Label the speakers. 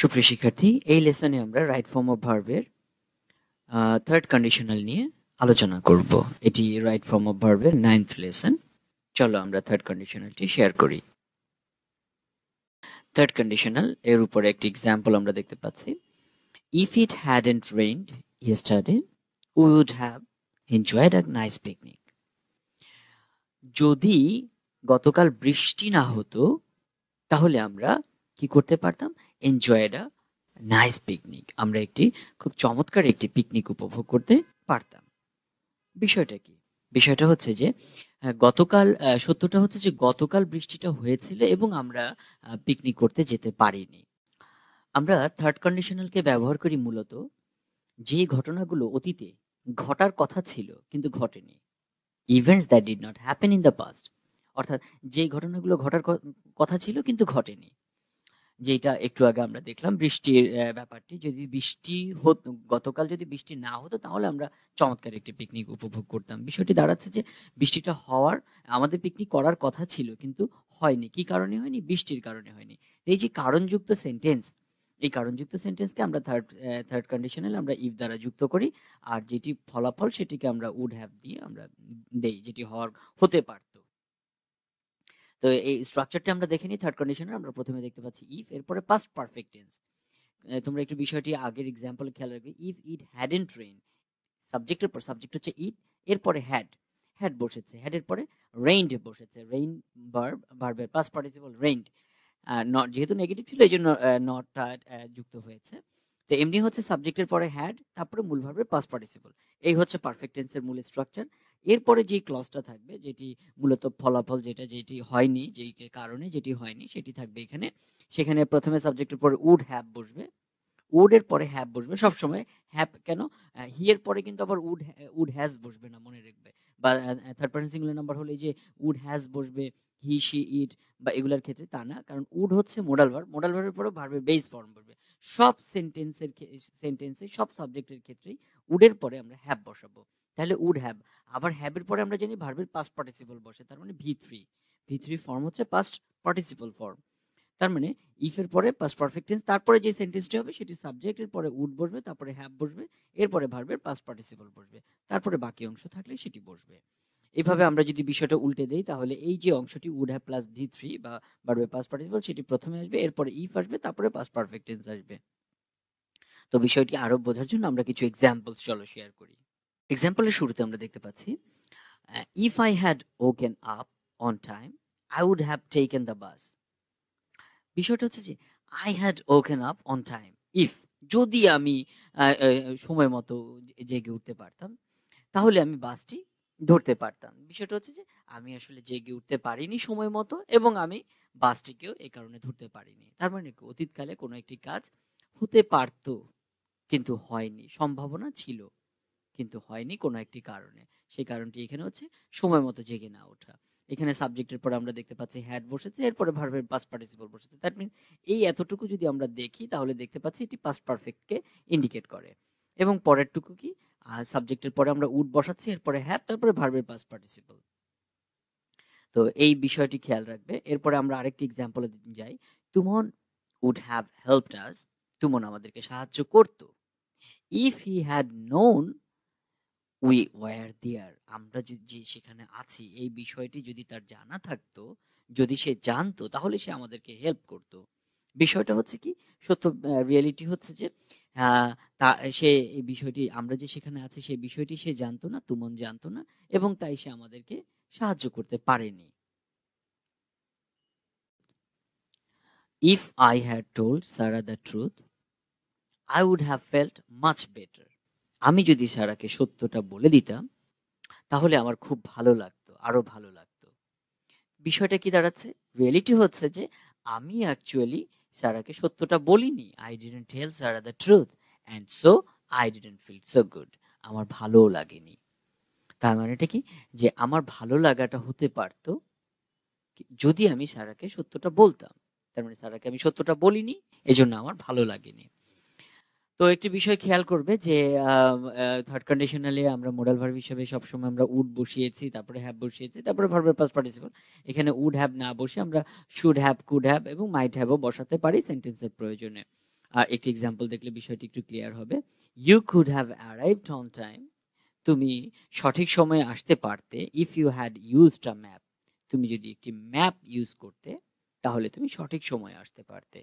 Speaker 1: সুপ্রিয় শিক্ষার্থী এই লেসনে আমরা রাইট ফর্ম অফ ভার্বের থার্ড কন্ডিশনাল নিয়ে আলোচনা করব এটি রাইট ফর্ম অফ ভার্বের নাইন্থ লেসন চলো আমরা থার্ড কন্ডিশনালটি শেয়ার করি থার্ড কন্ডিশনাল এর উপরে একটি এক্সাম্পল আমরা দেখতে পাচ্ছি if it had and rained yesterday we would have enjoyed a nice picnic যদি গতকাল বৃষ্টি না হতো তাহলে আমরা কি করতে পারতাম এনজয় এটা নাইস পিকনিক আমরা একটি খুব চমৎকার একটি পিকনিক উপভোগ করতে পারতাম বিষয়টা কি বিষয়টা হচ্ছে যে গতকাল সত্যটা হচ্ছে যে গতকাল বৃষ্টিটা হয়েছিল এবং আমরা পিকনিক করতে যেতে পারিনি আমরা থার্ড কন্ডিশনালকে ব্যবহার করি মূলত যে ঘটনাগুলো অতীতে ঘটার কথা ছিল কিন্তু ঘটেনি events that did not happen in the past অর্থাৎ যে ঘটনাগুলো ঘটার কথা ছিল কিন্তু ঘটেনি যেটা একটু আগে আমরা দেখলাম বৃষ্টির ব্যাপারটি যদি বৃষ্টি হতো গতকাল যদি বৃষ্টি না হতো তাহলে আমরা চমৎকার একটি পিকনিক উপভোগ করতাম বিষয়টি দাঁড়াচ্ছে যে বৃষ্টিটা হওয়ার আমাদের পিকনিক করার কথা ছিল কিন্তু হয়নি কি কারণে হয়নি বৃষ্টির কারণে হয়নি এই যে কারণযুক্ত সেন্টেন্স এই কারণযুক্ত সেন্টেন্সকে আমরা থার্ড থার্ড কন্ডিশনাল আমরা ইফ দ্বারা যুক্ত করি আর যেটি ফলাফল সেটিকে আমরা উড হ্যাভ দিয়ে আমরা দেই যেটি হওয়ার হতে পারত তো এই স্ট্রাকচারটা আমরা দেখিনি থার্ড কন্ডিশনে আমরা প্রথমে দেখতে পাচ্ছি ইফ এরপরে পাস্ট পারফেক্ট টেন্স তোমরা একটু বিষয়টি আগের এক্সাম্পল খেয়াল রাখবে ইফ ইট হ্যাডেন্ট রেইন সাবজেক্টের পর সাবজেক্ট হচ্ছে ইট এরপরে হ্যাড হ্যাড বসেছে হ্যাডের পরে রেইনড বসেছে রেইন ভার্ব ভার্বের পাস্ট পার্টিসিপল রেইনড নট যেহেতু নেগেটিভ ছিল এই জন্য নটটা যুক্ত হয়েছে তো এমনি হচ্ছে সাবজেক্টের পরে হ্যাড তারপরে মূল ভাবে পাস পার্টিসিপল এই হচ্ছে পারফেক্ট টেন্সের মূল স্ট্রাকচার এরপরে যে ক্লজটা থাকবে যেটি মূলত ফলাফল যেটা যেটি হয়নি যেই কারণে যেটি হয়নি সেটি থাকবে এখানে সেখানে প্রথমে সাবজেক্টের পরে উড হ্যাপ বসবে উড এর পরে হ্যাপ বসবে সবসময় হ্যাপ কেন হিয়ের পরে কিন্তু আবার উড উড হ্যাজ বসবে না মনে রাখবে বা থার্ড পার্সন সিঙ্গুলার নাম্বার হলে যে উড হ্যাজ বসবে হি শি ইট বা এগুলার ক্ষেত্রে তা না কারণ উড হচ্ছে মোডাল ভার্ব মোডাল ভার্বের পরে ভার্বের বেস ফর্ম বসবে সব সেন্টেন্সের সেন্টেন্সে সব সাবজেক্টের ক্ষেত্রেই উডের পরে আমরা হ্যাব বসাবো তাহলে উড হ্যাভ আবার হ্যাবের পরে আমরা জানি ভার্বের পাস্ট পার্টিসিপল বসে তার মানে V three V three form হচ্ছে পাস্ট পার্টিসিপল ফর্ম তার মানে ইফের পরে পাস্ট পারফেক্ট টেন্স তারপরে যে সেন্টেন্সটি হবে সেটি সাবজেক্টের পরে উড বসবে তারপরে হ্যাব বসবে এরপরে ভার্বের পাস্ট পার্টিসিপল বসবে তারপরে বাকি অংশ থাকলে সেটি বসবে এভাবে আমরা যদি বিষয়টা উল্টে দেই তাহলে এই যে অংশটি would have plus V three বা বাড়বে পাস পার্টিসিপাল সেটি প্রথমে আসবে এরপরে ইফ আসবে তারপরে পাস পারফেক্ট টেন্স আসবে তো বিষয়টি আরো বোঝার জন্য আমরা কিছু এক্সাম্পলস চলো শেয়ার করি এক্সাম্পলের শুরুতে আমরা দেখতে পাচ্ছি if I had woken up on time I would have taken the bus বিষয়টা হচ্ছে যে I had woken up on time if যদি আমি সময় মতো জেগে উঠতে পারতাম তাহলে আমি বাসটি ধরতে পারতাম বিষয়টা হচ্ছে যে আমি আসলে জেগে উঠতে পারিনি সময় মতো এবং আমি বাসটিকেও এ কারণে ধরতে পারিনি তার মানে কি অতীতকালে কোনো একটি কাজ হতে পারত কিন্তু হয়নি সম্ভাবনা ছিল কিন্তু হয়নি কোনো একটি কারণে সেই কারণটি এখানে হচ্ছে সময় মতো জেগে না ওঠা এখানে সাবজেক্টের পরে আমরা দেখতে পাচ্ছি হ্যাড বসেছে এরপরে ভার্বের পাস পার্টিসিপল বসেছে দ্যাট মিন এই এতটুকু যদি আমরা দেখি তাহলে দেখতে পাচ্ছি এটি পাস্ট পারফেক্টকে ইন্ডিকেট করে এবং পরেরটুকু কি আর সাবজেক্টের পরে আমরা উড বসাচ্ছি এরপরে হ্যাঁ তারপরে ভার্বের পাস পার্টিসিপল তো এই বিষয়টি খেয়াল রাখবে এরপরে আমরা আরেকটি এক্সাম্পল যাই Tom would have help us তুমন আমাদেরকে সাহায্য করত if he had known we were there আমরা যে সেখানে আছি এই বিষয়টি যদি তার জানা থাকতো যদি সে জানতো তাহলে সে আমাদেরকে হেল্প করতো বিষয়টা হচ্ছে কি সত্য রিয়েলিটি হচ্ছে যে তা সে এই বিষয়টি আমরা যে সেখানে আছি সেই বিষয়টি সে জানতো না তুমন জানতো না এবং তাই সে আমাদেরকে সাহায্য করতে পারেনি if I had told Sara the truth I would have felt much better আমি যদি সারাকে সত্যটা বলে দিতাম তাহলে আমার খুব ভালো লাগতো আরো ভালো লাগতো বিষয়টা কি দাঁড়াচ্ছে রিয়েলিটি হচ্ছে যে আমি অ্যাকচুয়ালি সারাকে সত্যটা বলিনি I didn't tell Sara the truth and so I didn't feel so good আমার ভালোও লাগেনি তার মানেটা কি যে আমার ভালো লাগাটা হতে পারত যদি আমি সারাকে সত্যটা বলতাম তার মানে সারাকে আমি সত্যটা বলিনি এজন্য আমার ভালো লাগেনি তো একটি বিষয় খেয়াল করবে যে থার্ড কন্ডিশনালে আমরা মোডাল ভার্ব হিসেবে সবসময় আমরা উড বসিয়েছি তারপরে হ্যাব বসিয়েছি তারপরে ভার্বের পাস পার্টিসিপাল এখানে উড হ্যাব না বসে আমরা শুড হ্যাব কুড হ্যাব এবং মাইট হ্যাবও বসাতে পারি সেন্টেন্সের প্রয়োজনে আর একটি এক্সাম্পল দেখলে বিষয়টি একটু ক্লিয়ার হবে you could have arrived on time তুমি সঠিক সময়ে আসতে পারতে if you had used a map তুমি যদি একটি ম্যাপ ইউজ করতে তাহলে তুমি সঠিক সময়ে আসতে পারতে